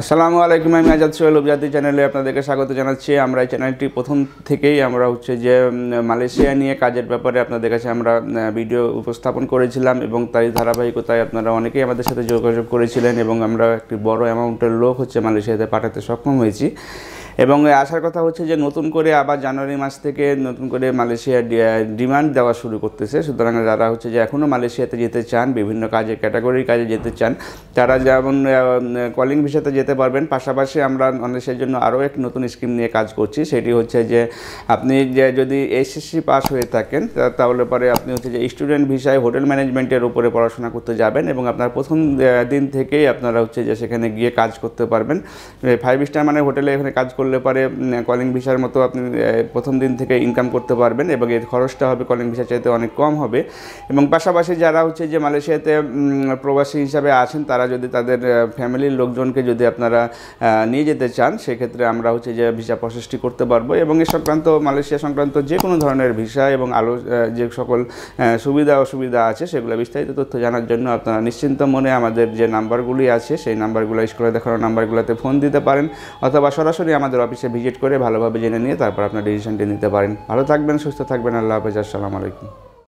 আসসালামু আলাইকুম আমি আজাদ সোহেল অভিজাতি চ্যানেলে আপনাদেরকে স্বাগত জানাচ্ছি আমরা এই চ্যানেলটি প্রথম থেকেই আমরা হচ্ছে যে মালয়েশিয়া নিয়ে কাজের ব্যাপারে আপনাদের কাছে আমরা ভিডিও উপস্থাপন করেছিলাম এবং তাই ধারাবাহিকতায় আপনারা অনেকেই আমাদের সাথে যোগাযোগ করেছিলেন এবং আমরা একটি বড় অ্যামাউন্টের লোক হচ্ছে মালয়েশিয়াতে পাঠাতে সক্ষম হয়েছি এবং আসার কথা হচ্ছে যে নতুন করে আবার জানুয়ারি মাস থেকে নতুন করে মালয়েশিয়ার ডিমান্ড দেওয়া শুরু করতেছে সুতরাং যারা হচ্ছে যে এখনও মালয়েশিয়াতে যেতে চান বিভিন্ন কাজে ক্যাটাগরির কাজে যেতে চান তারা যেমন কলিং ভিসাতে যেতে পারবেন পাশাপাশি আমরা মানুষের জন্য আরও এক নতুন স্কিম নিয়ে কাজ করছি সেটি হচ্ছে যে আপনি যদি এসএসসি পাস হয়ে থাকেন তাহলে পরে আপনি হচ্ছে যে স্টুডেন্ট ভিসায় হোটেল ম্যানেজমেন্টের উপরে পড়াশোনা করতে যাবেন এবং আপনার প্রথম দিন থেকেই আপনারা হচ্ছে যে সেখানে গিয়ে কাজ করতে পারবেন ফাইভ স্টার মানে হোটেলে এখানে কাজ করলে করলে পরে কলিং ভিসার মতো আপনি প্রথম দিন থেকে ইনকাম করতে পারবেন এবং এর খরচটা হবে কলিং ভিসার চাইতে অনেক কম হবে এবং পাশাপাশি যারা হচ্ছে যে মালয়েশিয়াতে প্রবাসী হিসাবে আছেন তারা যদি তাদের ফ্যামিলির লোকজনকে যদি আপনারা নিয়ে যেতে চান সেক্ষেত্রে আমরা হচ্ছে যে ভিসা প্রসেসটি করতে পারবো এবং এ সংক্রান্ত মালয়েশিয়া সংক্রান্ত যে কোনো ধরনের ভিসা এবং আলো যে সকল সুবিধা অসুবিধা আছে সেগুলো বিস্তারিত তথ্য জানার জন্য আপনারা নিশ্চিন্ত মনে আমাদের যে নাম্বারগুলি আছে সেই নাম্বারগুলো স্কুলে দেখানো নাম্বারগুলোতে ফোন দিতে পারেন অথবা সরাসরি আমাদের আমাদের অফিসে ভিজিট করে ভালোভাবে জেনে নিয়ে তারপর আপনার ডিসিশনটি নিতে পারেন ভালো থাকবেন সুস্থ থাকবেন আল্লাহ হাফেজ আসসালামু আলাইকুম